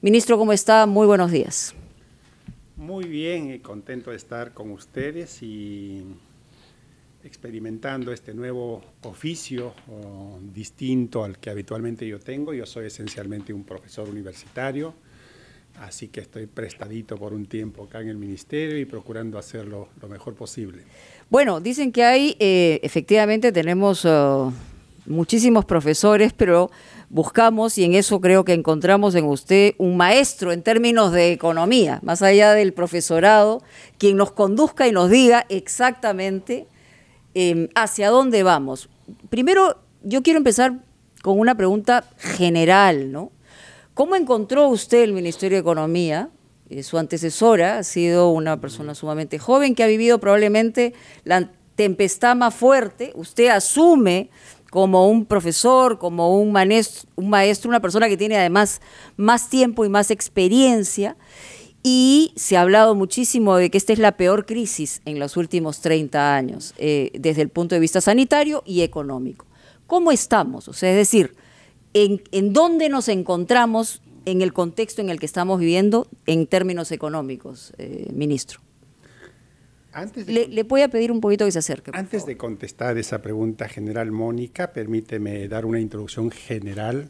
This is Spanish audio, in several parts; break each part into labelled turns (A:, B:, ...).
A: Ministro, ¿cómo está? Muy buenos días.
B: Muy bien, y eh, contento de estar con ustedes y experimentando este nuevo oficio distinto al que habitualmente yo tengo. Yo soy esencialmente un profesor universitario, así que estoy prestadito por un tiempo acá en el ministerio y procurando hacerlo lo mejor posible.
A: Bueno, dicen que hay, eh, efectivamente tenemos... Oh, muchísimos profesores, pero buscamos y en eso creo que encontramos en usted un maestro en términos de economía, más allá del profesorado, quien nos conduzca y nos diga exactamente em, hacia dónde vamos. Primero, yo quiero empezar con una pregunta general, ¿no? ¿Cómo encontró usted el Ministerio de Economía? Eh, su antecesora ha sido una persona mm. sumamente joven que ha vivido probablemente la tempestad más fuerte. Usted asume como un profesor, como un maestro, un maestro, una persona que tiene además más tiempo y más experiencia. Y se ha hablado muchísimo de que esta es la peor crisis en los últimos 30 años, eh, desde el punto de vista sanitario y económico. ¿Cómo estamos? O sea, es decir, en, dónde nos encontramos en el contexto en el que estamos viviendo en términos económicos, eh, ministro? le, voy a pedir un poquito que se acerque. Antes
B: de contestar esa pregunta general, Mónica, permíteme dar una introducción general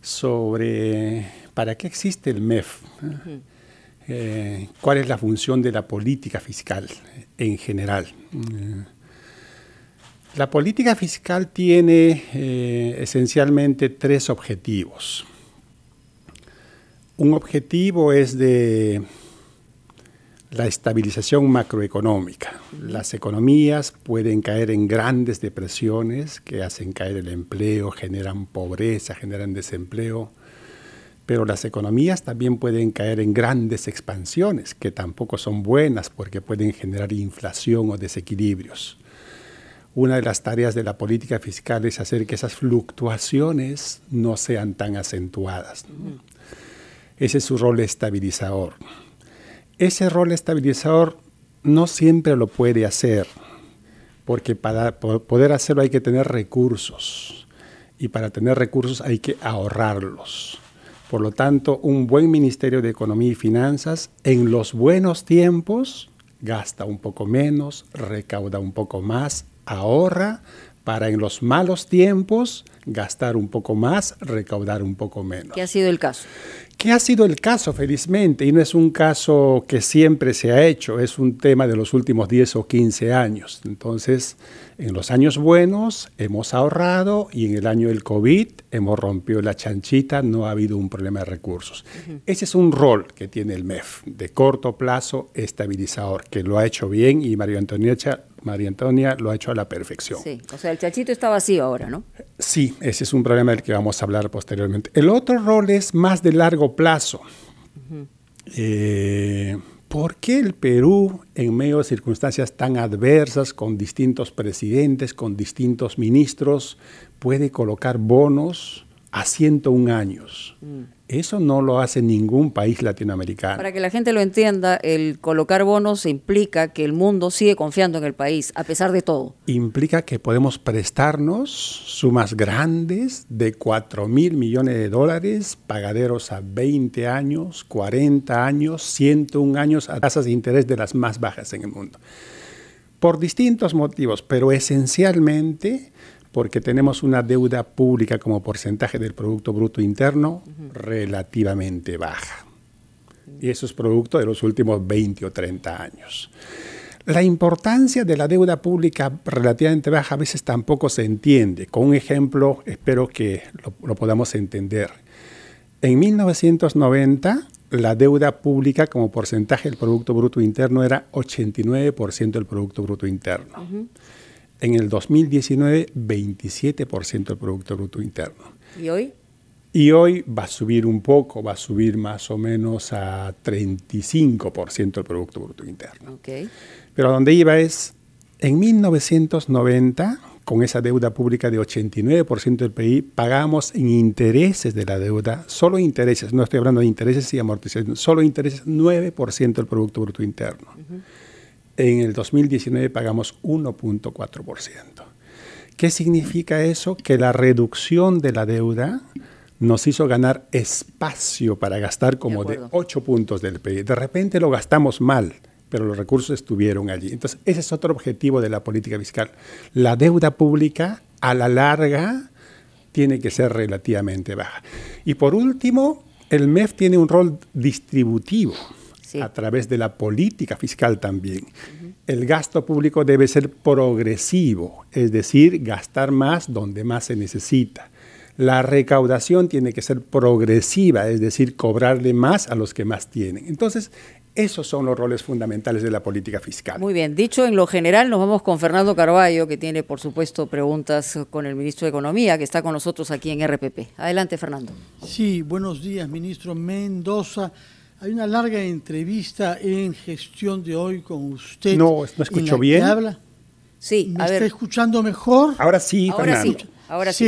B: sobre para qué existe el MEF, ¿eh? Eh, cuál es la función de la política fiscal en general. Eh, la política fiscal tiene esencialmente tres objetivos. Un objetivo es de la estabilización macroeconómica. Las economías pueden caer en grandes depresiones que hacen caer el empleo, generan pobreza, generan desempleo, pero las economías también pueden caer en grandes expansiones que tampoco son buenas porque pueden generar inflación o desequilibrios. Una de las tareas de la política fiscal es hacer que esas fluctuaciones no sean tan acentuadas. Ese es su rol estabilizador ese rol estabilizador no siempre lo puede hacer, porque para poder hacerlo hay que tener recursos y para tener recursos hay que ahorrarlos. Por lo tanto, un buen Ministerio de Economía y Finanzas en los buenos tiempos gasta un poco menos, recauda un poco más, ahorra para en los malos tiempos gastar un poco más, recaudar un poco menos.
A: ¿Qué ha sido el caso?
B: que ha sido el caso, felizmente, y no es un caso que siempre se ha hecho, es un tema de los últimos 10 o 15 años. Entonces, en los años buenos hemos ahorrado y en el año del COVID hemos rompido la chanchita, no ha habido un problema de recursos. Ese es un rol que tiene el MEF, de corto plazo estabilizador, que lo ha hecho bien y Mario Antonieta María Antonia lo ha hecho a la perfección. Sí,
A: o sea, el chachito está vacío ahora, ¿no?
B: Sí, ese es un problema del que vamos a hablar posteriormente. El otro rol es más de largo plazo. Eh, ¿Por qué el Perú, en medio de circunstancias tan adversas, con distintos presidentes, con distintos ministros, puede colocar bonos a 101 años? Mm. Eso no lo hace ningún país latinoamericano. Para
A: que la gente lo entienda, el colocar bonos implica que el mundo sigue confiando en el país, a pesar de todo.
B: Implica que podemos prestarnos sumas grandes de 4 mil millones de dólares, pagaderos a 20 años, 40 años, 101 años, a tasas de interés de las más bajas en el mundo. Por distintos motivos, pero esencialmente porque tenemos una deuda pública como porcentaje del Producto Bruto Interno relativamente baja. Y eso es producto de los últimos 20 o 30 años. La importancia de la deuda pública relativamente baja a veces tampoco se entiende. Con un ejemplo, espero que lo, podamos entender. En 1990, la deuda pública como porcentaje del Producto Bruto Interno era 89% del Producto Bruto Interno. En el 2019, 27% del Producto Bruto Interno. ¿Y hoy? Y hoy va a subir un poco, va a subir más o menos a 35% del Producto Bruto Interno. Pero a donde iba es, en 1990, con esa deuda pública de 89% del PIB, pagamos en intereses de la deuda, solo intereses, no estoy hablando de intereses y amortización, solo intereses 9% del Producto Bruto Interno en el 2019 pagamos 1.4%. ¿Qué significa eso? Que la reducción de la deuda nos hizo ganar espacio para gastar como de, 8 puntos del PIB. De repente lo gastamos mal, pero los recursos estuvieron allí. Entonces, ese es otro objetivo de la política fiscal. La deuda pública, a la larga, tiene que ser relativamente baja. Y por último, el MEF tiene un rol distributivo a través de la política fiscal también. El gasto público debe ser progresivo, es decir, gastar más donde más se necesita. La recaudación tiene que ser progresiva, es decir, cobrarle más a los que más tienen. Entonces, esos son los roles fundamentales de la política
A: fiscal. Muy bien, dicho en lo general, nos vamos con Fernando Carballo, que tiene, por supuesto, preguntas con el ministro de Economía, que está con nosotros aquí en RPP. Adelante, Fernando.
C: Sí, buenos días, ministro Mendoza. Hay una larga entrevista en gestión de hoy con
B: usted. No, no escucho bien. habla.
C: Sí, ¿Me está escuchando mejor? Ahora sí, ahora Sí, ahora sí.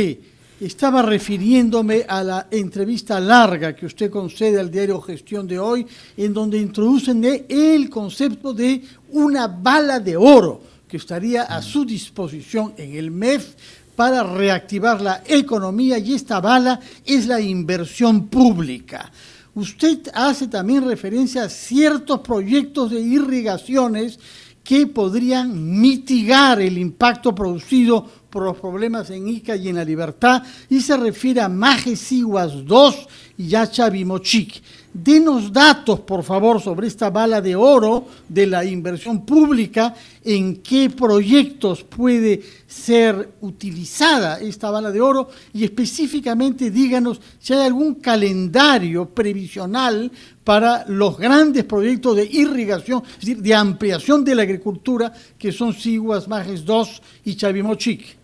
C: sí. Estaba refiriéndome a la entrevista larga que usted concede al diario Gestión de hoy, en donde introducen el concepto de una bala de oro que estaría a su disposición en el MEF para reactivar la economía y esta bala es la inversión pública. Usted hace también referencia a ciertos proyectos de irrigaciones que podrían mitigar el impacto producido por los problemas en Ica y en La Libertad, y se refiere a Majesiguas 2 y Yachavimochic. Denos datos, por favor, sobre esta bala de oro de la inversión pública, en qué proyectos puede ser utilizada esta bala de oro y específicamente díganos si hay algún calendario previsional para los grandes proyectos de irrigación, es decir, de ampliación de la agricultura, que son Siguas, Majes 2 y Chavimochic.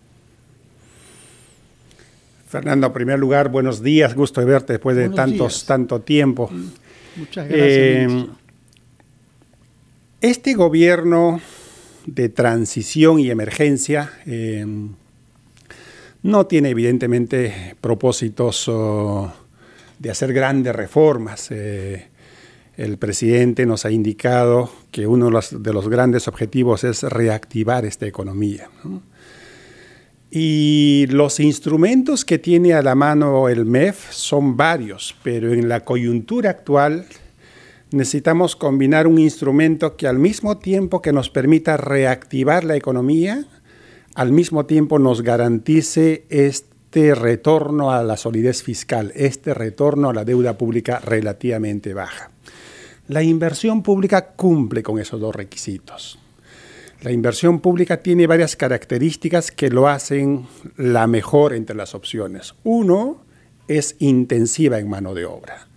B: Fernando, en primer lugar, buenos días, gusto de verte después de tantos, tanto tiempo. Mm, muchas gracias. Eh, este gobierno de transición y emergencia eh, no tiene evidentemente propósitos oh, de hacer grandes reformas. Eh, el presidente nos ha indicado que uno de los, grandes objetivos es reactivar esta economía. Y los instrumentos que tiene a la mano el MEF son varios, pero en la coyuntura actual necesitamos combinar un instrumento que al mismo tiempo que nos permita reactivar la economía, al mismo tiempo nos garantice este retorno a la solidez fiscal, este retorno a la deuda pública relativamente baja. La inversión pública cumple con esos dos requisitos. La inversión pública tiene varias características que lo hacen la mejor entre las opciones. Uno, es intensiva en mano de obra.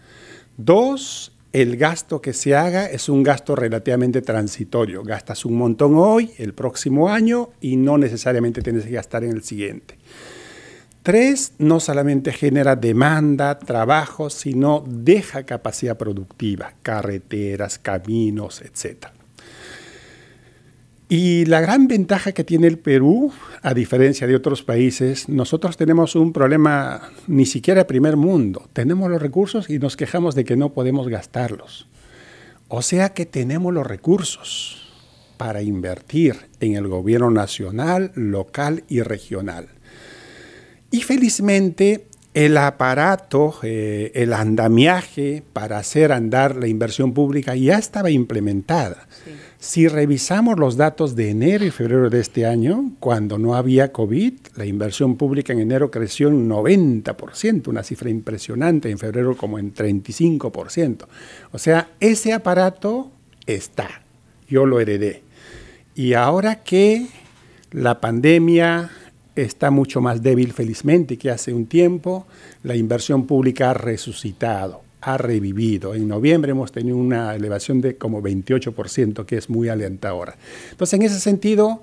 B: Dos, el gasto que se haga es un gasto relativamente transitorio. Gastas un montón hoy, el próximo año, y no necesariamente tienes que gastar en el siguiente. Tres, no solamente genera demanda, trabajo, sino deja capacidad productiva, carreteras, caminos, etc. Y la gran ventaja que tiene el Perú, a diferencia de otros países, nosotros tenemos un problema ni siquiera primer mundo. Tenemos los recursos y nos quejamos de que no podemos gastarlos. O sea que tenemos los recursos para invertir en el gobierno nacional, local y regional. Y felizmente el aparato, eh, el andamiaje para hacer andar la inversión pública ya estaba implementada. Sí si revisamos los datos de enero y febrero de este año, cuando no había COVID, la inversión pública en enero creció un 90%, una cifra impresionante, en febrero como en 35%. O sea, ese aparato está, yo lo heredé. Y ahora que la pandemia está mucho más débil felizmente que hace un tiempo, la inversión pública ha resucitado ha revivido. En noviembre hemos tenido una elevación de como 28%, que es muy alentadora. Entonces, en ese sentido,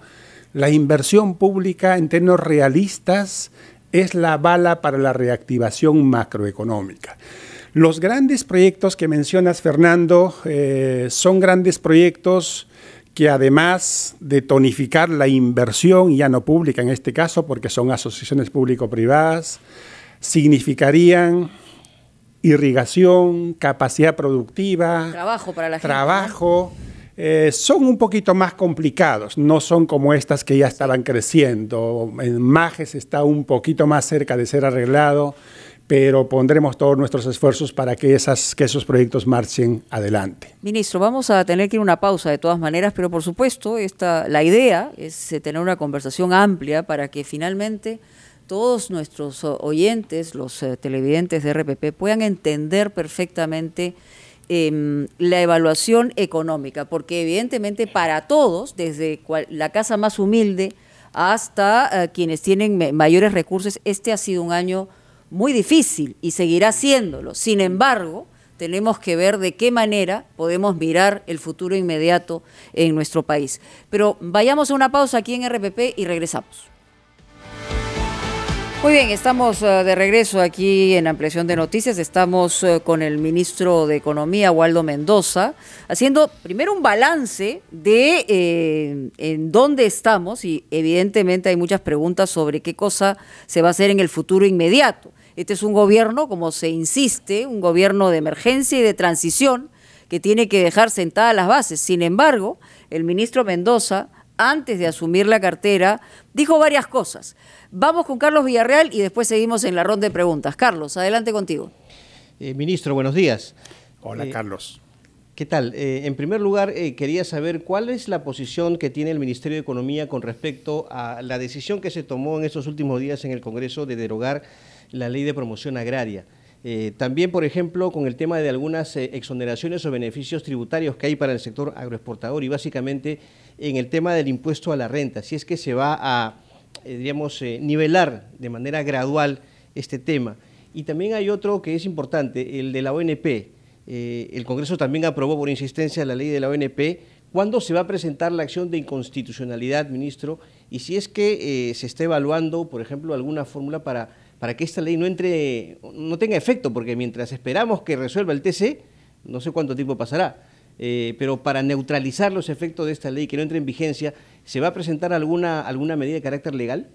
B: la inversión pública en términos realistas es la bala para la reactivación macroeconómica. Los grandes proyectos que mencionas, Fernando, eh, son grandes proyectos que además de tonificar la inversión, ya no pública en este caso, porque son asociaciones público-privadas, significarían irrigación, capacidad productiva,
A: trabajo para la gente, trabajo,
B: eh, son un poquito más complicados, no son como estas que ya estaban creciendo. En Majes está un poquito más cerca de ser arreglado, pero pondremos todos nuestros esfuerzos para que, esas, que esos proyectos marchen adelante.
A: Ministro, vamos a tener que ir a una pausa de todas maneras, pero por supuesto esta, la idea es eh, tener una conversación amplia para que finalmente todos nuestros eh, oyentes, los eh, televidentes de RPP, puedan entender perfectamente em, la evaluación económica, porque evidentemente para todos, desde la casa más humilde hasta eh, quienes tienen mayores recursos, este ha sido un año muy difícil y seguirá siéndolo. Sin embargo, tenemos que ver de qué manera podemos mirar el futuro inmediato en nuestro país. Pero vayamos a una pausa aquí en RPP y regresamos. Muy bien, estamos eh, de regreso aquí en Ampliación de Noticias. Estamos eh, con el ministro de Economía, Waldo Mendoza, haciendo primero un balance de eh, en dónde estamos y evidentemente hay muchas preguntas sobre qué cosa se va a hacer en el futuro inmediato. Este es un gobierno, como se insiste, un gobierno de emergencia y de transición que tiene que dejar sentadas las bases. Sin embargo, el ministro Mendoza antes de asumir la cartera, dijo varias cosas. Vamos con Carlos Villarreal y después seguimos en la ronda de preguntas. Carlos, adelante contigo.
D: Eh, ministro, buenos días. Hola, eh, Carlos. ¿Qué tal? Eh, en primer lugar, quería saber cuál es la posición que tiene el Ministerio de Economía con respecto a la decisión que se tomó en estos últimos días en el Congreso de derogar la ley de promoción agraria. Eh, también, por ejemplo, con el tema de algunas eh, exoneraciones o beneficios tributarios que hay para el sector agroexportador y básicamente en el tema del impuesto a la renta. Si es que se va a, eh, nivelar de manera gradual este tema. Y también hay otro que es importante, el de la ONP. el Congreso también aprobó por insistencia la ley de la ONP. ¿Cuándo se va a presentar la acción de inconstitucionalidad, ministro? Y si es que se está evaluando, por ejemplo, alguna fórmula para para que esta ley no entre, no tenga efecto, porque mientras esperamos que resuelva el TC, no sé cuánto tiempo pasará. Eh, pero para neutralizar los efectos de esta ley que no entre en vigencia, ¿se va a presentar alguna, alguna medida de carácter legal?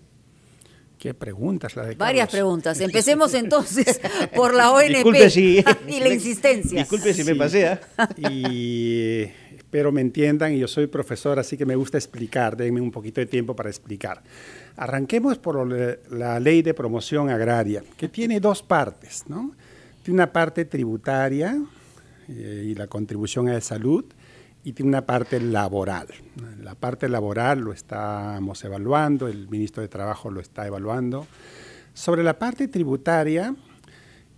D: Qué preguntas
B: la de
A: Varias preguntas. Empecemos entonces por la ONP y la insistencia.
B: Disculpe si me pasea. Y eh, espero me entiendan, y yo soy profesor, así que me gusta explicar, denme un poquito de tiempo para explicar. Arranquemos por la ley de promoción agraria, que tiene dos partes, ¿no? Tiene una parte tributaria eh, y la contribución a la salud, y tiene una parte laboral. La parte laboral lo estamos evaluando, el ministro de Trabajo lo está evaluando. Sobre la parte tributaria,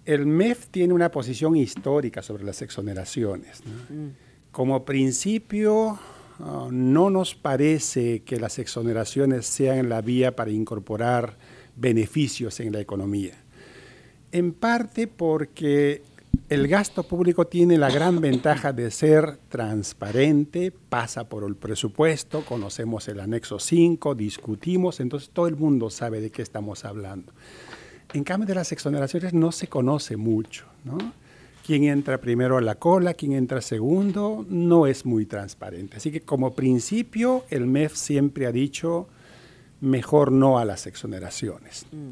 B: el MEF tiene una posición histórica sobre las exoneraciones.
A: Mm.
B: Como principio, Ah, no nos parece que las exoneraciones sean la vía para incorporar beneficios en la economía. En parte porque el gasto público tiene la gran ventaja de ser transparente, pasa por el presupuesto, conocemos el anexo 5, discutimos, entonces todo el mundo sabe de qué estamos hablando. En cambio de las exoneraciones no se conoce mucho, ¿no? quién entra primero a la cola, quién entra segundo, no es muy transparente. Así que como principio, el MEF siempre ha dicho, mejor no a las exoneraciones. Mm.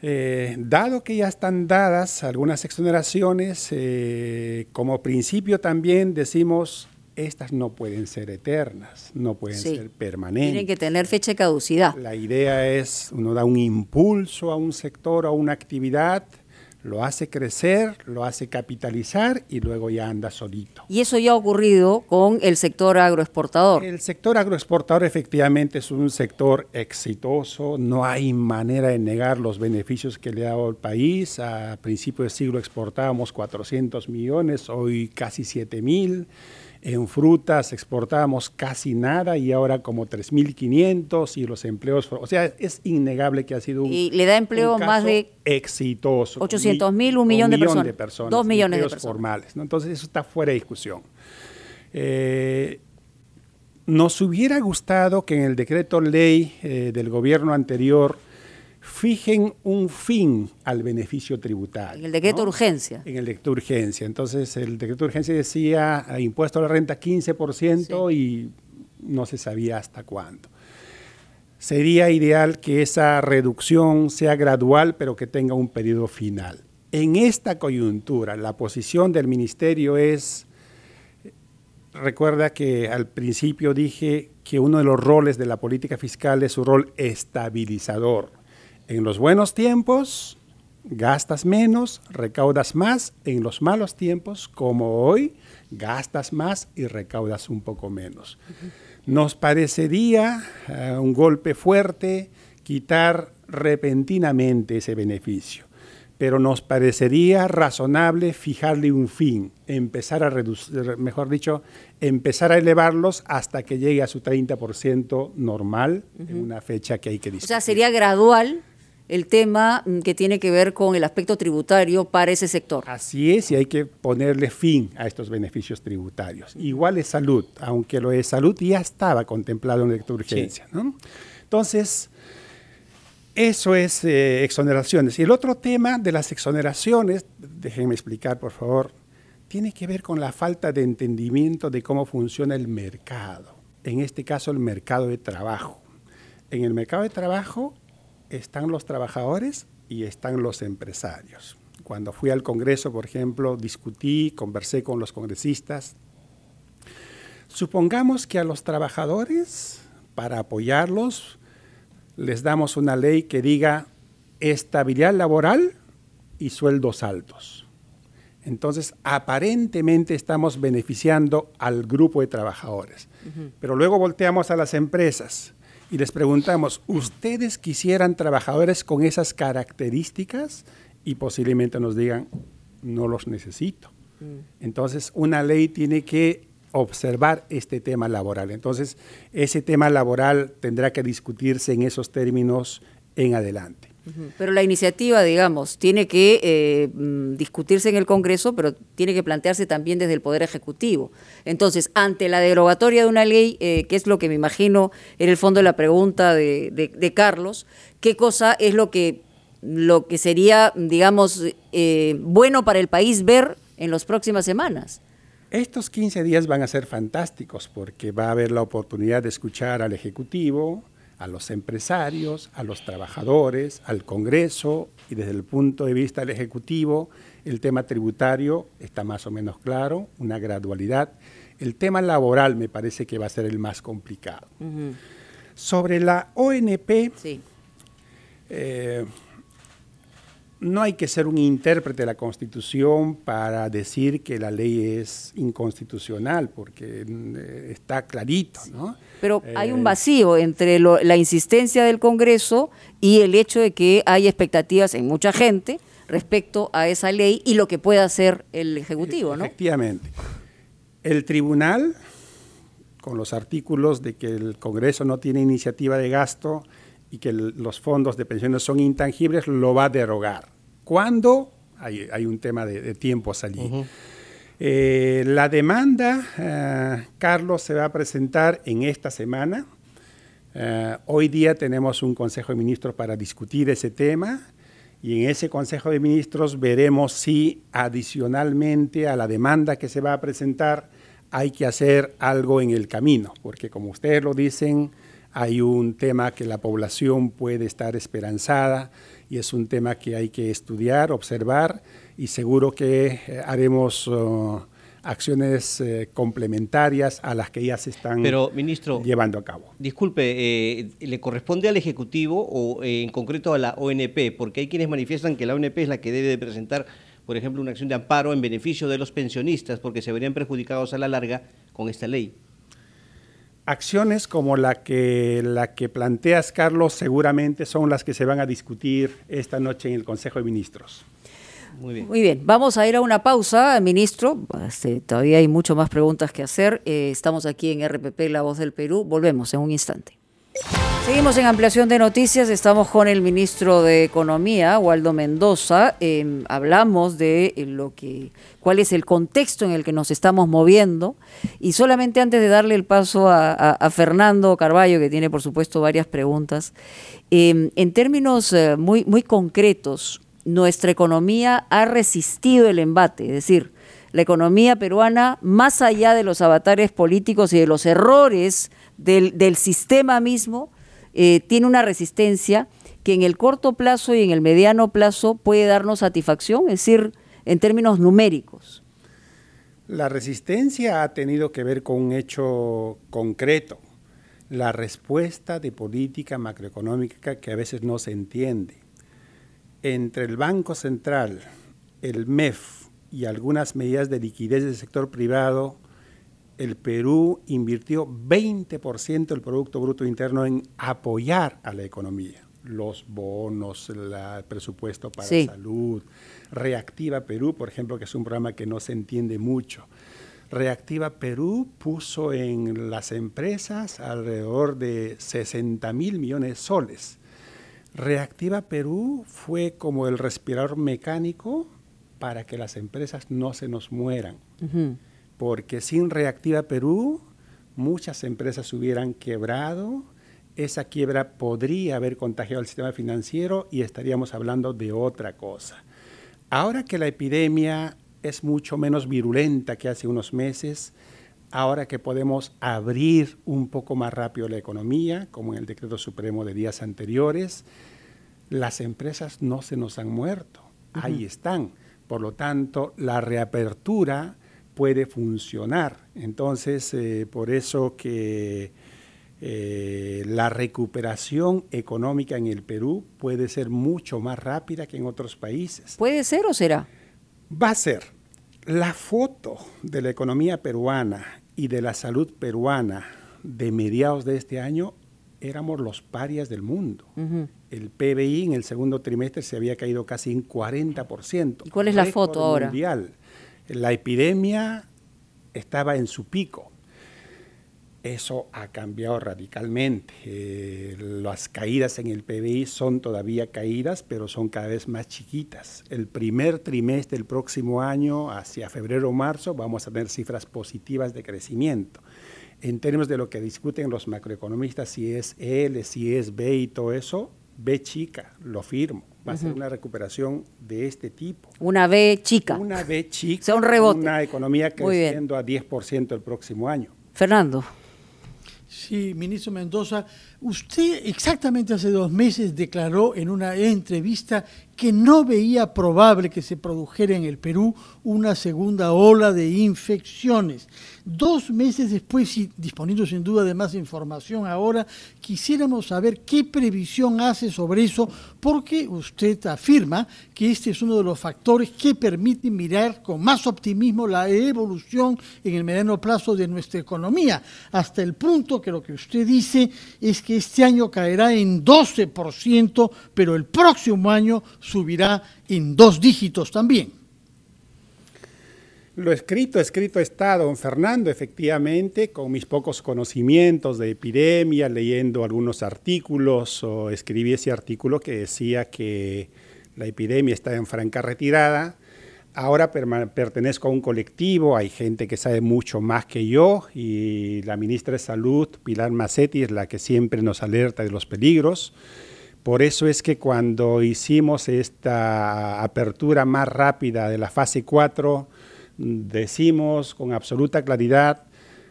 B: Eh, dado que ya están dadas algunas exoneraciones, eh, como principio también decimos, estas no pueden ser eternas, no pueden ser permanentes. Tienen
A: que tener fecha de caducidad. La
B: idea es, uno da un impulso a un sector, a una actividad, lo hace crecer, lo hace capitalizar y luego ya anda solito.
A: Y eso ya ha ocurrido con el sector agroexportador.
B: El sector agroexportador efectivamente es un sector exitoso, no hay manera de negar los beneficios que le ha dado el país. A principios de siglo exportábamos 400 millones, hoy casi 7 mil. En frutas exportábamos casi nada y ahora como 3.500 y los empleos, o sea, es innegable que ha sido un Y le da empleo más de exitoso. 800 mil, un, millón, de, personas, de, personas, Dos millones de personas. formales. Entonces eso está fuera de discusión. Eh, nos hubiera gustado que en el decreto ley eh, del gobierno anterior fijen un fin al beneficio tributario. En el decreto de urgencia. En el decreto urgencia. Entonces, el decreto de urgencia decía eh, impuesto a la renta 15% y no se sabía hasta cuándo. Sería ideal que esa reducción sea gradual, pero que tenga un periodo final. En esta coyuntura, la posición del ministerio es, recuerda que al principio dije que uno de los roles de la política fiscal es su rol estabilizador. En los buenos tiempos gastas menos, recaudas más. En los malos tiempos, como hoy, gastas más y recaudas un poco menos. Nos parecería eh, un golpe fuerte quitar repentinamente ese beneficio, pero nos parecería razonable fijarle un fin, empezar a reducir, mejor dicho, empezar a elevarlos hasta que llegue a su 30% normal en una fecha que hay que discutir.
A: O sea, sería gradual el tema mm, que tiene que ver con el aspecto tributario para ese sector.
B: Así es, y hay que ponerle fin a estos beneficios tributarios. Igual es salud, aunque lo de salud ya estaba contemplado en la urgencia. ¿no? Entonces, eso es eh, exoneraciones. Y el otro tema de las exoneraciones, déjenme explicar por favor, tiene que ver con la falta de entendimiento de cómo funciona el mercado. En este caso, el mercado de trabajo. En el mercado de trabajo están los trabajadores y están los empresarios. Cuando fui al Congreso, por ejemplo, discutí, conversé con los congresistas. Supongamos que a los trabajadores, para apoyarlos, les damos una ley que diga estabilidad laboral y sueldos altos. Entonces, aparentemente estamos beneficiando al grupo de trabajadores. Pero luego volteamos a las empresas y les preguntamos, ¿ustedes quisieran trabajadores con esas características? Y posiblemente nos digan, no los necesito. Mm. Entonces, una ley tiene que observar este tema laboral. Entonces, ese tema laboral tendrá que discutirse en esos términos en adelante.
A: Pero la iniciativa, digamos, tiene que eh, mm, discutirse en el Congreso, pero tiene que plantearse también desde el Poder Ejecutivo. Entonces, ante la derogatoria de una ley, eh, que es lo que me imagino en el fondo de la pregunta de, Carlos, ¿qué cosa es lo que, lo que sería, digamos, eh, bueno para el país ver en las próximas semanas?
B: Estos 15 días van a ser fantásticos porque va a haber la oportunidad de escuchar al Ejecutivo, a los empresarios, a los trabajadores, al Congreso y desde el punto de vista del Ejecutivo, el tema tributario está más o menos claro, una gradualidad. El tema laboral me parece que va a ser el más complicado. Sobre la ONP, sí. Eh, no hay que ser un intérprete de la Constitución para decir que la ley es inconstitucional, porque eh, está clarito, ¿no?
A: Pero hay un eh, vacío entre la insistencia del Congreso y el hecho de que hay expectativas en mucha gente respecto a esa ley y lo que pueda hacer el
B: Ejecutivo, ¿no? Efectivamente. El tribunal, con los artículos de que el Congreso no tiene iniciativa de gasto, y que los fondos de pensiones son intangibles, lo va a derogar. ¿Cuándo? Hay, hay un tema de, tiempos allí. Eh, la demanda, eh, Carlos, se va a presentar en esta semana. Eh, hoy día tenemos un Consejo de Ministros para discutir ese tema y en ese Consejo de Ministros veremos si adicionalmente a la demanda que se va a presentar hay que hacer algo en el camino, porque como ustedes lo dicen, hay un tema que la población puede estar esperanzada y es un tema que hay que estudiar, observar y seguro que eh, haremos oh, acciones eh, complementarias a las que ya se están
D: llevando a cabo. Disculpe, eh, ¿le corresponde al Ejecutivo o en concreto a la ONP? Porque hay quienes manifiestan que la ONP es la que debe presentar por ejemplo, una acción de amparo en beneficio
B: de los pensionistas
D: porque se verían perjudicados a la larga con esta ley
B: acciones como la que, la que planteas, Carlos, seguramente son las que se van a discutir esta noche en el Consejo de Ministros. Muy
A: bien. vamos a ir a una pausa, ministro. Este, todavía hay mucho más preguntas que hacer. Eh, estamos aquí en RPP, La Voz del Perú. Volvemos en un instante. Seguimos en ampliación de noticias, estamos con el ministro de Economía, Waldo Mendoza. Em, hablamos de lo que, cuál es el contexto en el que nos estamos moviendo. Y solamente antes de darle el paso a, Fernando Carballo, que tiene por supuesto varias preguntas, em, en términos eh, muy, muy concretos, nuestra economía ha resistido el embate, es decir, la economía peruana, más allá de los avatares políticos y de los errores del sistema mismo, eh, tiene una resistencia que en el corto plazo y en el mediano plazo puede darnos satisfacción, es decir, en términos numéricos.
B: La resistencia ha tenido que ver con un hecho concreto, la respuesta de política macroeconómica que a veces no se entiende. Entre el Banco Central, el MEF y algunas medidas de liquidez del sector privado, el Perú invirtió 20% del Producto Bruto Interno en apoyar a la economía. Los bonos, el presupuesto para salud, Reactiva Perú, por ejemplo, que es un programa que no se entiende mucho. Reactiva Perú puso en las empresas alrededor de 60 mil millones de soles. Reactiva Perú fue como el respirador mecánico para que las empresas no se nos mueran porque sin Reactiva Perú muchas empresas hubieran quebrado, esa quiebra podría haber contagiado el sistema financiero y estaríamos hablando de otra cosa. Ahora que la epidemia es mucho menos virulenta que hace unos meses, ahora que podemos abrir un poco más rápido la economía, como en el decreto supremo de días anteriores, las empresas no se nos han muerto, ahí están. Por lo tanto, la reapertura puede funcionar. Entonces, eh, por eso que eh, la recuperación económica en el Perú puede ser mucho más rápida que en otros países. ¿Puede ser o será? Va a ser. La foto de la economía peruana y de la salud peruana de mediados de este año éramos los parias del mundo. El PBI en el segundo trimestre se había caído casi en 40%. ¿Cuál es la foto ahora? La epidemia estaba en su pico. Eso ha cambiado radicalmente. Eh, las caídas en el PBI son todavía caídas, pero son cada vez más chiquitas. El primer trimestre del próximo año, hacia febrero o marzo, vamos a tener cifras positivas de crecimiento. En términos de lo que discuten los macroeconomistas, si es L, si es B y todo eso, B chica, lo firmo va a ser una recuperación de este tipo.
A: Una B chica. Una B chica. O sea, un
B: rebote. Una economía creciendo a 10% el próximo año. Fernando.
C: Sí, ministro Mendoza, usted exactamente hace dos meses declaró en una entrevista que no veía probable que se produjera en el Perú una segunda ola de infecciones. Dos meses después, y disponiendo sin duda de más información ahora, quisiéramos saber qué previsión hace sobre eso, porque usted afirma que este es uno de los factores que permite mirar con más optimismo la evolución en el mediano plazo de nuestra economía, hasta el punto que lo que usted dice es que este año caerá en 12%, pero el próximo año subirá en dos dígitos también.
B: Lo escrito, escrito está, don Fernando, efectivamente, con mis pocos conocimientos de epidemia, leyendo algunos artículos o escribí ese artículo que decía que la epidemia está en franca retirada. Ahora pertenezco a un colectivo, hay gente que sabe mucho más que yo y la ministra de Salud, Pilar Macetti, es la que siempre nos alerta de los peligros. Por eso es que cuando hicimos esta apertura más rápida de la fase 4, decimos con absoluta claridad,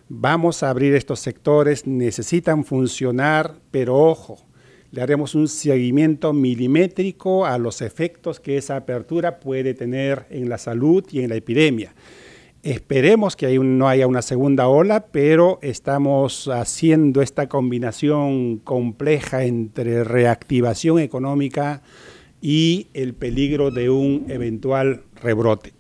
B: vamos a abrir estos sectores, necesitan funcionar, pero ojo, le haremos un seguimiento milimétrico a los efectos que esa apertura puede tener en la salud y en la epidemia. Esperemos que no haya una segunda ola, pero estamos haciendo esta combinación compleja entre reactivación económica y el peligro de un eventual rebrote.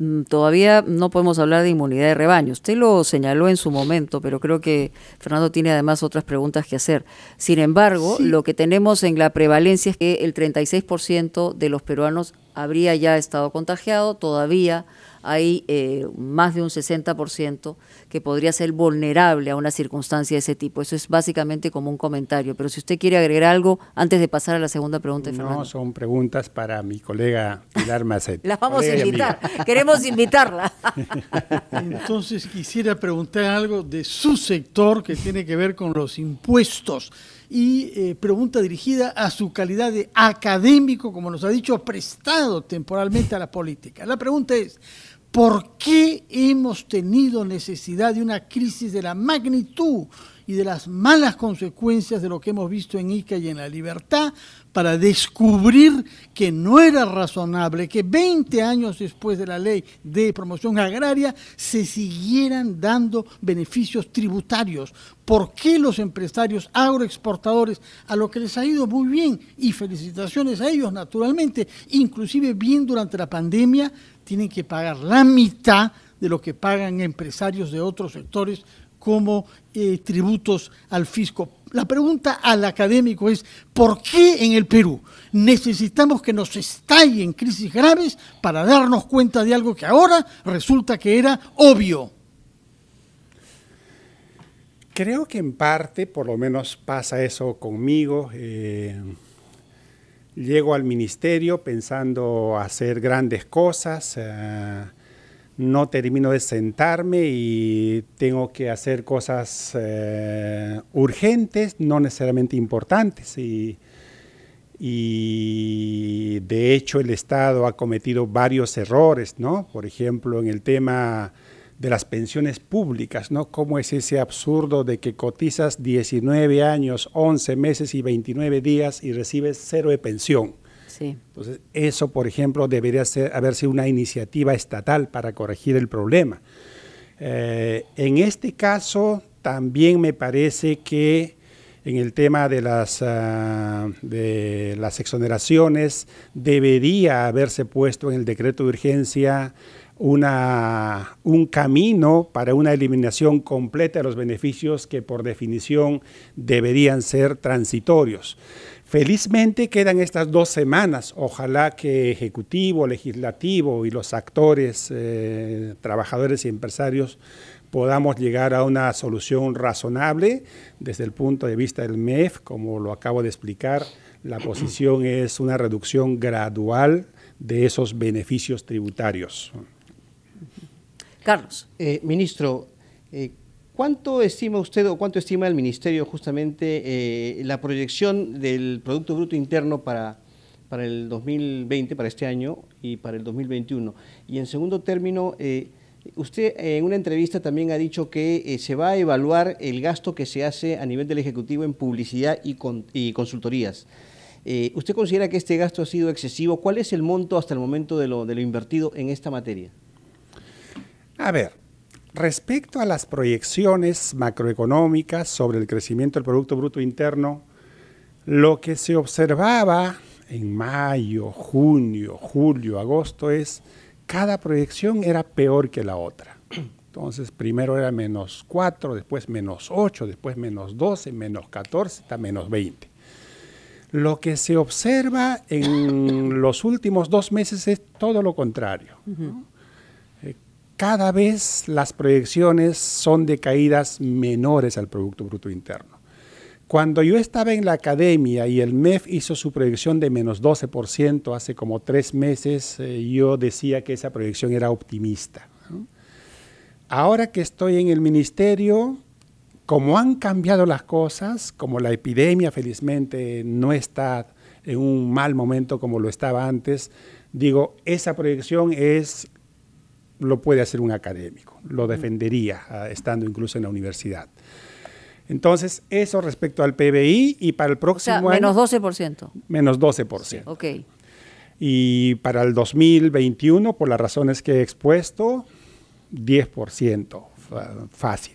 A: Mm, todavía no podemos hablar de inmunidad de rebaño. Usted lo señaló en su momento, pero creo que Fernando tiene además otras preguntas que hacer. Sin embargo, lo que tenemos en la prevalencia es que el 36% de los peruanos habría ya estado contagiado, todavía hay eh, más de un 60% que podría ser vulnerable a una circunstancia de ese tipo. Eso es básicamente como un comentario. Pero si usted quiere agregar algo antes de pasar a la segunda pregunta, no,
B: son preguntas para mi colega Pilar Macet. Las vamos a invitar,
A: queremos invitarla.
C: Entonces quisiera preguntar algo de su sector que tiene que ver con los impuestos y eh, pregunta dirigida a su calidad de académico, como nos ha dicho, prestado temporalmente a la política. La pregunta es, ¿Por qué hemos tenido necesidad de una crisis de la magnitud y de las malas consecuencias de lo que hemos visto en Ica y en la libertad para descubrir que no era razonable que 20 años después de la ley de promoción agraria se siguieran dando beneficios tributarios. ¿Por qué los empresarios agroexportadores, a lo que les ha ido muy bien, y felicitaciones a ellos naturalmente, inclusive bien durante la pandemia, tienen que pagar la mitad de lo que pagan empresarios de otros sectores como eh, tributos al fisco. La pregunta al académico es, ¿por qué en el Perú necesitamos que nos en crisis graves para darnos cuenta de algo que ahora resulta que era obvio?
B: Creo que en parte, por lo menos pasa eso conmigo. Eh, llego al ministerio pensando hacer grandes cosas. Eh, no termino de sentarme y tengo que hacer cosas eh, urgentes, no necesariamente importantes. Y, de hecho el Estado ha cometido varios errores, ¿no? Por ejemplo, en el tema de las pensiones públicas, ¿no? ¿Cómo es ese absurdo de que cotizas 19 años, 11 meses y 29 días y recibes cero de pensión? Entonces, eso, por ejemplo, debería ser, haber una iniciativa estatal para corregir el problema. Eh, en este caso, también me parece que en el tema de las, ah, de las exoneraciones debería haberse puesto en el decreto de urgencia un camino para una eliminación completa de los beneficios que por definición deberían ser transitorios. Felizmente quedan estas dos semanas. Ojalá que Ejecutivo, Legislativo y los actores, eh, trabajadores y empresarios podamos llegar a una solución razonable desde el punto de vista del MEF, como lo acabo de explicar, la posición es una reducción gradual de esos beneficios tributarios.
D: Carlos. Eh, ministro, eh, ¿Cuánto estima usted o cuánto estima el Ministerio justamente eh, la proyección del Producto Bruto Interno para, para el 2020, para este año y para el 2021? Y en segundo término, eh, usted en una entrevista también ha dicho que eh, se va a evaluar el gasto que se hace a nivel del Ejecutivo en publicidad y, consultorías. ¿Usted considera que este gasto ha sido excesivo? ¿Cuál es el monto hasta el momento de lo invertido en esta materia?
B: A ver, Respecto a las proyecciones macroeconómicas sobre el crecimiento del Producto Bruto Interno, lo que se observaba en mayo, junio, julio, agosto es cada proyección era peor que la otra. Entonces, primero era menos 4, después menos 8, después menos 12, menos 14, hasta menos 20. Lo que se observa en los últimos dos meses es todo lo contrario cada vez las proyecciones son de caídas menores al Producto Bruto Interno. Cuando yo estaba en la academia y el MEF hizo su proyección de menos 12% hace como tres meses, eh, yo decía que esa proyección era optimista. Ahora que estoy en el ministerio, como han cambiado las cosas, como la epidemia felizmente no está en un mal momento como lo estaba antes, digo, esa proyección es lo puede hacer un académico, lo mm. defendería ah, estando incluso en la universidad. Entonces, eso respecto al PBI y para el próximo menos
A: 12%.
B: Menos 12%. ok. Y para el 2021, por las razones que he expuesto, 10% fácil.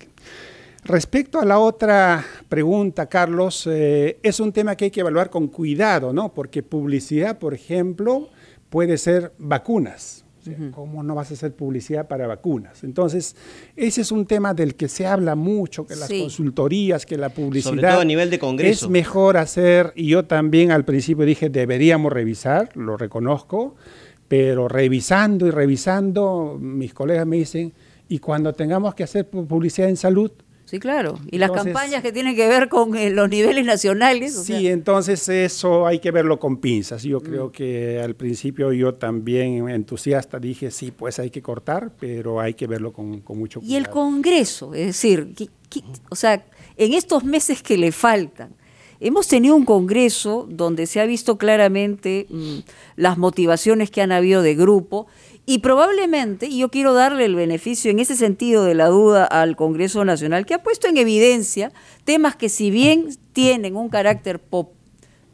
B: Respecto a la otra pregunta, Carlos, eh, es un tema que hay que evaluar con cuidado, ¿no? Porque publicidad, por ejemplo, puede ser vacunas. Este, ¿Cómo no vas a hacer publicidad para vacunas? Entonces, ese es un tema del que se habla mucho, que las consultorías, que la publicidad... Sobre todo a nivel de Congreso. Es mejor hacer, y yo también al principio dije, deberíamos revisar, lo reconozco, pero revisando y revisando, mis colegas me dicen, y cuando tengamos que hacer publicidad en salud, Sí, claro. Y las campañas que tienen que ver con eh, los niveles nacionales. sí, entonces eso hay que verlo con pinzas. Yo mm. creo que al principio yo también entusiasta dije, sí, pues hay que cortar, pero hay que verlo con, mucho cuidado. Y el
A: Congreso, es decir, o sea, en estos meses que le faltan, Hemos tenido un Congreso donde se ha visto claramente mm, las motivaciones que han habido de grupo y probablemente, y yo quiero darle el beneficio en ese sentido de la duda al Congreso Nacional, que ha puesto en evidencia temas que si bien tienen un carácter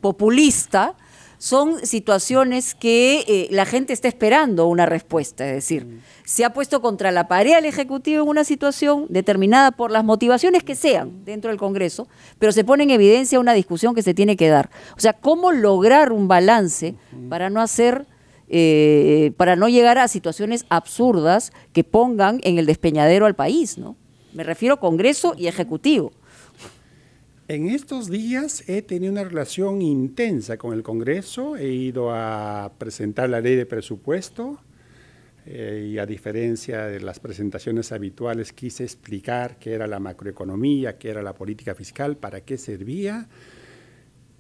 A: populista, son situaciones que eh, la gente está esperando una respuesta, es decir, mm. se ha puesto contra la pared al Ejecutivo en una situación determinada por las motivaciones que sean dentro del Congreso, pero se pone en evidencia una discusión que se tiene que dar. O sea, ¿cómo lograr un balance para no hacer eh, para no llegar a situaciones absurdas que pongan en el despeñadero al país, ¿no? Me refiero a Congreso y Ejecutivo.
B: En estos días he tenido una relación intensa con el Congreso, he ido a presentar la ley de presupuesto eh, y a diferencia de las presentaciones habituales quise explicar qué era la macroeconomía, qué era la política fiscal, para qué servía.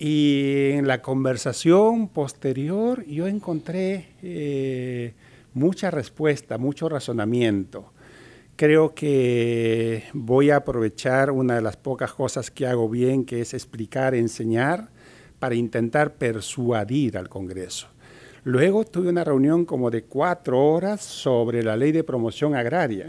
B: Y en la conversación posterior yo encontré eh, mucha respuesta, mucho razonamiento. Creo que voy a aprovechar una de las pocas cosas que hago bien, que es explicar, enseñar, para intentar persuadir al Congreso. Luego tuve una reunión como de cuatro horas sobre la ley de promoción agraria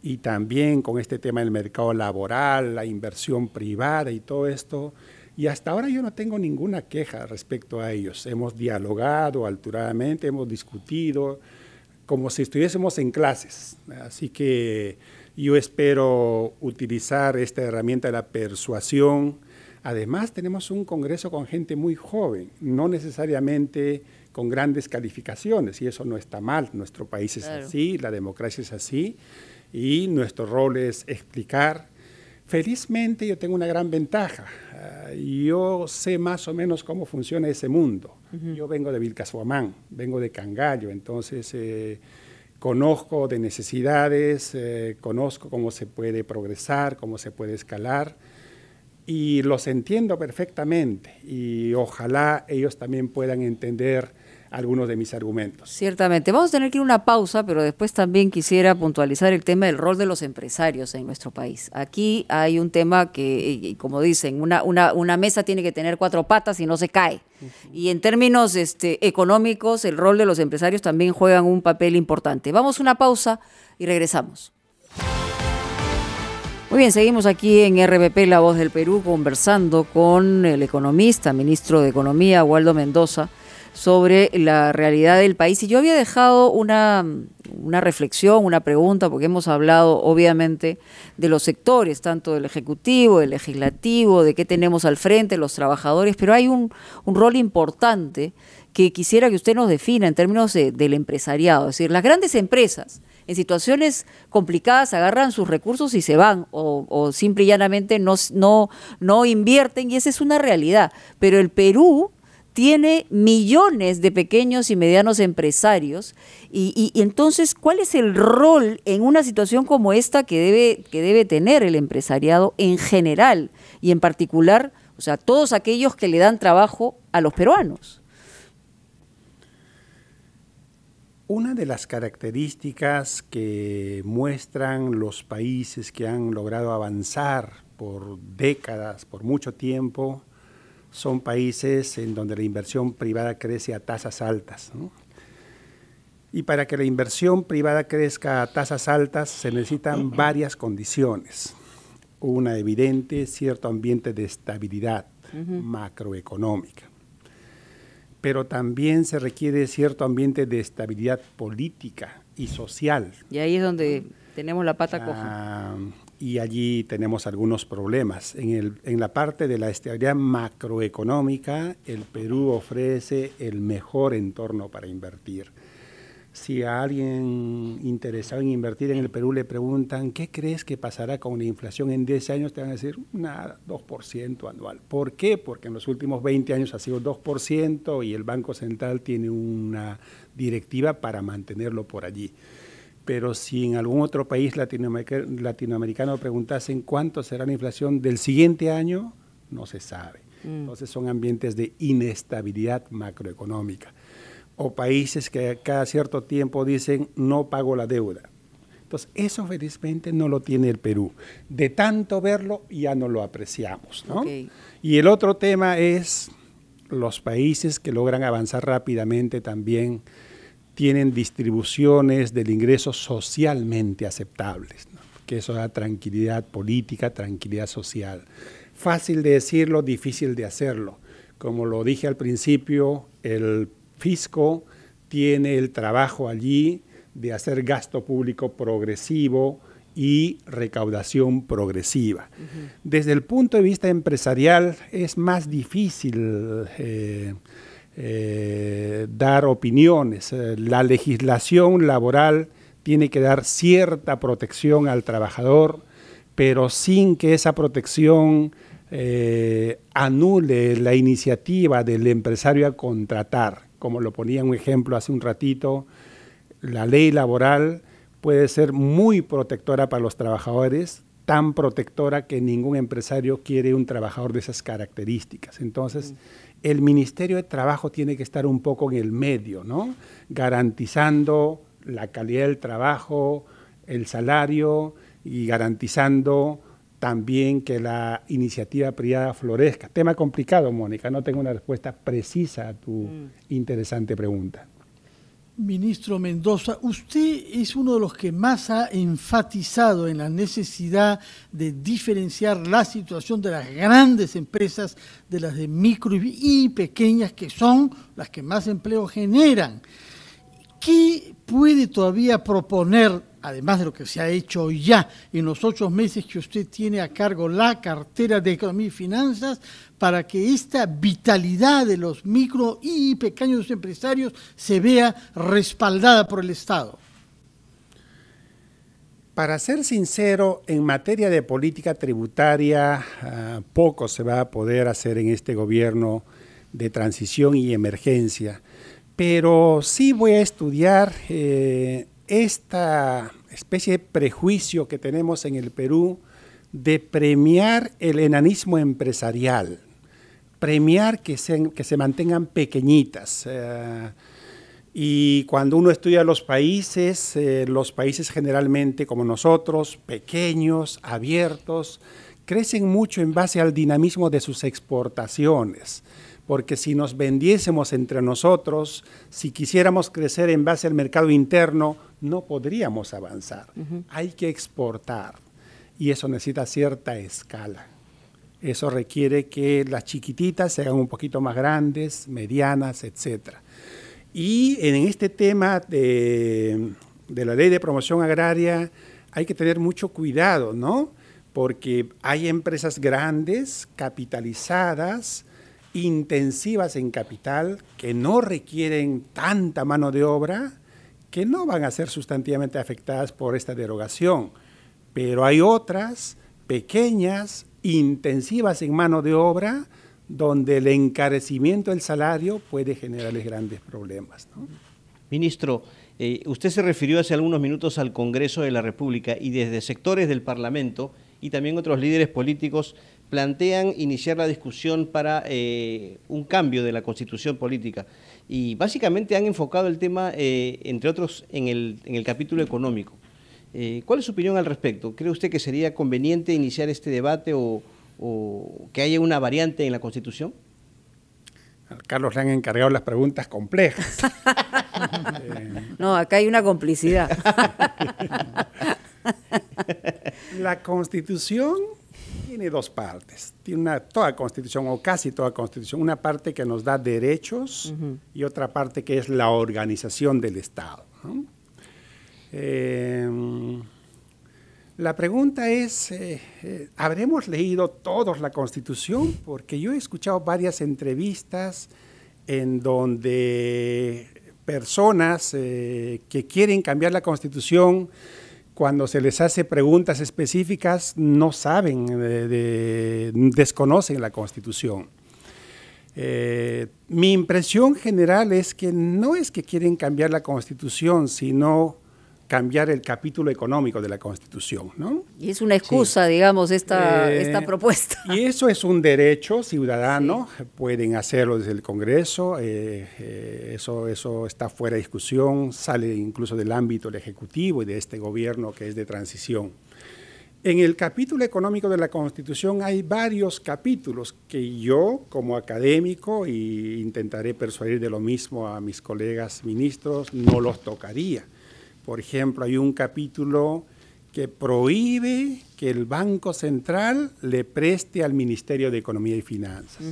B: y también con este tema del mercado laboral, la inversión privada y todo esto y hasta ahora yo no tengo ninguna queja respecto a ellos. Hemos dialogado alturadamente, hemos discutido, como si estuviésemos en clases. Así que yo espero utilizar esta herramienta de la persuasión. Además, tenemos un congreso con gente muy joven, no necesariamente con grandes calificaciones, y eso no está mal. Nuestro país es así, la democracia es así, y nuestro rol es explicar Felizmente yo tengo una gran ventaja. Ah, yo sé más o menos cómo funciona ese mundo. Yo vengo de Vilcasuamán, vengo de Cangallo, entonces eh, conozco de necesidades, eh, conozco cómo se puede progresar, cómo se puede escalar y los entiendo perfectamente y ojalá ellos también puedan entender algunos de mis argumentos.
A: Ciertamente. Vamos a tener que ir una pausa, pero después también quisiera puntualizar el tema del rol de los empresarios en nuestro país. Aquí hay un tema que, como dicen, una, mesa tiene que tener cuatro patas y no se cae. Y en términos este, económicos, el rol de los empresarios también juega un papel importante. Vamos a una pausa y regresamos. Muy bien, seguimos aquí en RBP La Voz del Perú conversando con el economista, ministro de Economía, Waldo Mendoza sobre la realidad del país. Y yo había dejado una, reflexión, una pregunta, porque hemos hablado obviamente de los sectores, tanto del Ejecutivo, del Legislativo, de qué tenemos al frente, los trabajadores, pero hay un, un rol importante que quisiera que usted nos defina en términos del empresariado, es decir, las grandes empresas en situaciones complicadas agarran sus recursos y se van o, o simple y llanamente no, no, no invierten y esa es una realidad. Pero el Perú tiene millones de pequeños y medianos empresarios. Y, entonces, ¿cuál es el rol en una situación como esta que debe, que debe tener el empresariado en general y en particular, o sea, todos aquellos que le dan trabajo a los peruanos?
B: Una de las características que muestran los países que han logrado avanzar por décadas, por mucho tiempo, son países en donde la inversión privada crece a tasas altas. Y para que la inversión privada crezca a tasas altas se necesitan varias condiciones. Una evidente, cierto ambiente de estabilidad macroeconómica. Pero también se requiere cierto ambiente de estabilidad política y social.
A: Y ahí es donde tenemos la pata coja.
B: Ah, y allí tenemos algunos problemas. En, el, en la parte de la estabilidad macroeconómica, el Perú ofrece el mejor entorno para invertir. Si a alguien interesado en invertir en el Perú le preguntan, ¿qué crees que pasará con la inflación en 10 años? Te van a decir, nada, 2% anual. ¿Por qué? Porque en los últimos 20 años ha sido 2% y el Banco Central tiene una directiva para mantenerlo por allí pero si en algún otro país latinoamericano preguntasen cuánto será la inflación del siguiente año, no se sabe. Mm. Entonces son ambientes de inestabilidad macroeconómica. O países que cada cierto tiempo dicen no pago la deuda. Entonces, eso felizmente no lo tiene el Perú. De tanto verlo, ya no lo apreciamos. Y el otro tema es los países que logran avanzar rápidamente también tienen distribuciones del ingreso socialmente aceptables, que eso da tranquilidad política, tranquilidad social. Fácil de decirlo, difícil de hacerlo. Como lo dije al principio, el fisco tiene el trabajo allí de hacer gasto público progresivo y recaudación progresiva. Desde el punto de vista empresarial es más difícil eh, eh, dar opiniones. Eh, la legislación laboral tiene que dar cierta protección al trabajador, pero sin que esa protección eh, anule la iniciativa del empresario a contratar. Como lo ponía un ejemplo hace un ratito, la ley laboral puede ser muy protectora para los trabajadores, tan protectora que ningún empresario quiere un trabajador de esas características. Entonces, mm el Ministerio de Trabajo tiene que estar un poco en el medio, ¿no? Garantizando la calidad del trabajo, el salario y garantizando también que la iniciativa privada florezca. Tema complicado, Mónica, no tengo una respuesta precisa a tu mm. interesante pregunta.
C: Ministro Mendoza, usted es uno de los que más ha enfatizado en la necesidad de diferenciar la situación de las grandes empresas de las de micro y pequeñas, que son las que más empleo generan. ¿Qué puede todavía proponer, además de lo que se ha hecho ya en los ocho meses que usted tiene a cargo la cartera de Economía y Finanzas, para que esta vitalidad de los micro y pequeños empresarios se vea respaldada por el Estado?
B: Para ser sincero, en materia de política tributaria, ah, poco se va a poder hacer en este gobierno de transición y emergencia pero sí voy a estudiar eh, esta especie de prejuicio que tenemos en el Perú de premiar el enanismo empresarial, premiar que se, que se mantengan pequeñitas. Eh, y cuando uno estudia los países, eh, los países generalmente como nosotros, pequeños, abiertos, crecen mucho en base al dinamismo de sus exportaciones porque si nos vendiésemos entre nosotros, si quisiéramos crecer en base al mercado interno, no podríamos avanzar. Hay que exportar y eso necesita cierta escala. Eso requiere que las chiquititas sean un poquito más grandes, medianas, etc. Y en este tema de, de la ley de promoción agraria hay que tener mucho cuidado, ¿no? Porque hay empresas grandes, capitalizadas, intensivas en capital, que no requieren tanta mano de obra, que no van a ser sustantivamente afectadas por esta derogación. Pero hay otras pequeñas, intensivas en mano de obra, donde el encarecimiento del salario puede generarles grandes problemas. Ministro, eh, usted se refirió hace algunos
D: minutos al Congreso de la República y desde sectores del Parlamento y también otros líderes políticos plantean iniciar la discusión para eh, un cambio de la constitución política. Y básicamente han enfocado el tema, eh, entre otros, en el, en el capítulo económico. Eh, ¿Cuál es su opinión al respecto? ¿Cree usted que sería conveniente iniciar este debate o, que haya una variante en la constitución? Carlos le han encargado
B: las preguntas complejas.
A: no, acá hay una complicidad. la constitución tiene
B: dos partes. Tiene toda toda constitución, o casi toda constitución, una parte que nos da derechos y otra parte que es la organización del Estado. Em, la pregunta es, eh, eh, ¿habremos leído todos la Constitución? Porque yo he escuchado varias entrevistas en donde personas eh, que quieren cambiar la Constitución cuando se les hace preguntas específicas no saben, eh, desconocen la Constitución. Eh, mi impresión general es que no es que quieren cambiar la Constitución, sino cambiar el capítulo económico de la Constitución.
A: ¿no? Y es una excusa, digamos, eh, esta,
B: propuesta. Y eso es un derecho ciudadano, pueden hacerlo desde el Congreso, eh, eh, eso, eso está fuera de discusión, sale incluso del ámbito del Ejecutivo y de este gobierno que es de transición. En el capítulo económico de la Constitución hay varios capítulos que yo, como académico, y intentaré persuadir de lo mismo a mis colegas ministros, no los tocaría por ejemplo, hay un capítulo que prohíbe que el Banco Central le preste al Ministerio de Economía y Finanzas.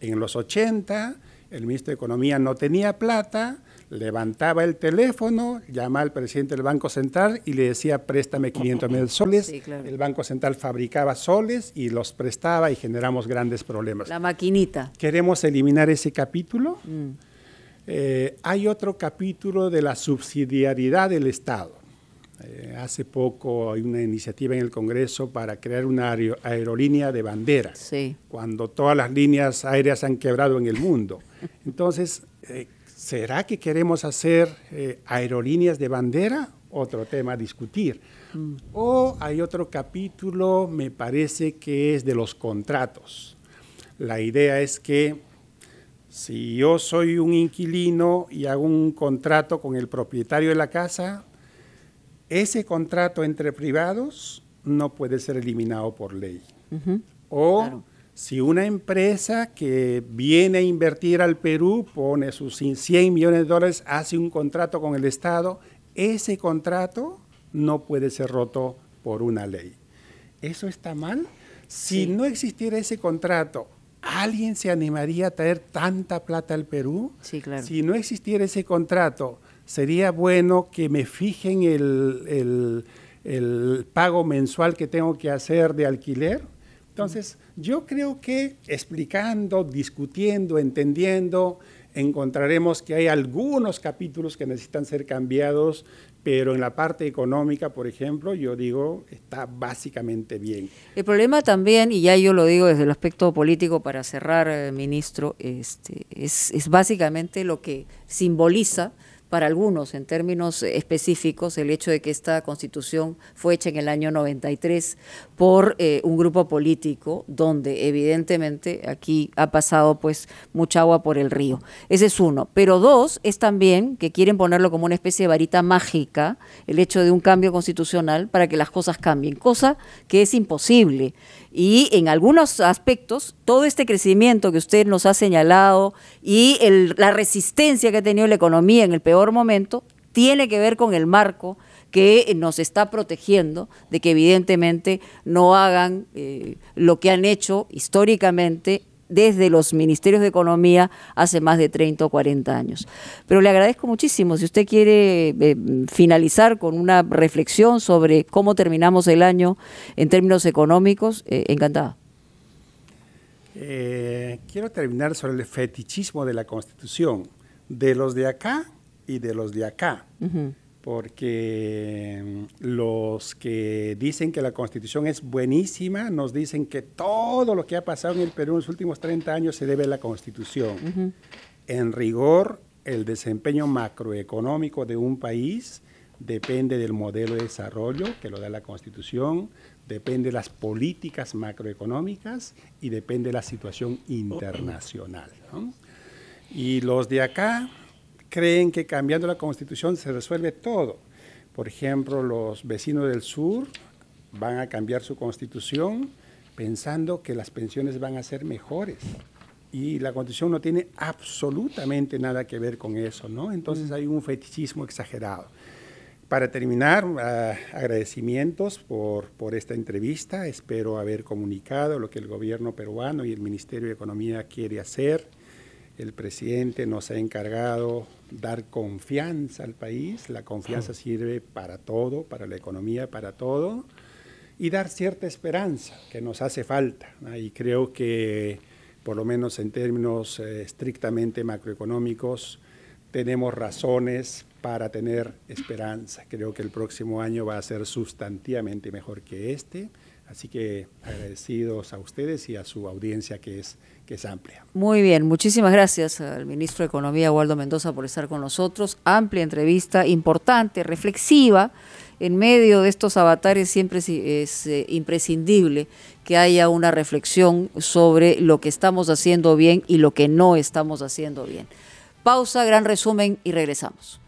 B: En los 80, el ministro de Economía no tenía plata, levantaba el teléfono, llamaba al presidente del Banco Central y le decía, préstame 500 mil soles. El Banco Central fabricaba soles y los prestaba y generamos grandes problemas. La maquinita. ¿Queremos eliminar ese capítulo? Mm. Eh, hay otro capítulo de la subsidiariedad del Estado. Eh, hace poco hay una iniciativa en el Congreso para crear una aerolínea de bandera, cuando todas las líneas aéreas han quebrado en el mundo. Entonces, eh, ¿será que queremos hacer aerolíneas de bandera? Otro tema a discutir. Mm. O hay otro capítulo, me parece que es de los contratos. La idea es que si yo soy un inquilino y hago un contrato con el propietario de la casa, ese contrato entre privados no puede ser eliminado por ley. O si una empresa que viene a invertir al Perú pone sus 100 millones de dólares, hace un contrato con el Estado, ese contrato no puede ser roto por una ley. ¿Eso está mal? Si no existiera ese contrato ¿alguien se animaría a traer tanta plata al Perú? Sí, claro. Si no existiera ese contrato, sería bueno que me fijen el, el pago mensual que tengo que hacer de alquiler. Entonces, yo creo que explicando, discutiendo, entendiendo, encontraremos que hay algunos capítulos que necesitan ser cambiados, pero en la parte económica, por ejemplo, yo digo, está básicamente bien.
A: El problema también, y ya yo lo digo desde el aspecto político para cerrar, eh, ministro, este, es, básicamente lo que simboliza para algunos, en términos específicos, el hecho de que esta constitución fue hecha en el año 93 por eh, un grupo político donde evidentemente aquí ha pasado pues mucha agua por el río. Ese es uno. Pero dos es también que quieren ponerlo como una especie de varita mágica, el hecho de un cambio constitucional para que las cosas cambien, cosa que es imposible. Y en algunos aspectos, todo este crecimiento que usted nos ha señalado y la resistencia que ha tenido la economía en el peor momento tiene que ver con el marco que eh, nos está protegiendo de que evidentemente no hagan eh, lo que han hecho históricamente desde los ministerios de Economía hace más de 30 o 40 años. Pero le agradezco muchísimo. Si usted quiere eh, finalizar con una reflexión sobre cómo terminamos el año en términos económicos, encantada.
B: quiero terminar sobre el fetichismo de la Constitución. De los de acá y de los de acá. Porque mm, los que dicen que la constitución es buenísima nos dicen que todo lo que ha pasado en el Perú en los últimos 30 años se debe a la constitución. En rigor, el desempeño macroeconómico de un país depende del modelo de desarrollo que lo da la Constitución, depende de las políticas macroeconómicas y depende la situación oh. internacional. Y los de acá creen que cambiando la constitución se resuelve todo. Por ejemplo, los vecinos del sur van a cambiar su constitución pensando que las pensiones van a ser mejores. Y la constitución no tiene absolutamente nada que ver con eso, ¿no? Entonces mm. hay un fetichismo exagerado. Para terminar, ah, agradecimientos por, por esta entrevista. Espero haber comunicado lo que el gobierno peruano y el Ministerio de Economía quiere hacer el presidente nos ha encargado dar confianza al país, la confianza ah. sirve para todo, para la economía, para todo, y dar cierta esperanza que nos hace falta. Y creo que, por lo menos en términos eh, estrictamente macroeconómicos, tenemos razones para tener esperanza. Creo que el próximo año va a ser sustantivamente mejor que este. Así que agradecidos a ustedes y a su audiencia que es, que es amplia.
A: Muy bien, muchísimas gracias al ministro de Economía, Waldo Mendoza, por estar con nosotros. Amplia entrevista, importante, reflexiva. En medio de estos avatares siempre es eh, imprescindible que haya una reflexión sobre lo que estamos haciendo bien y lo que no estamos haciendo bien. Pausa, gran resumen y regresamos.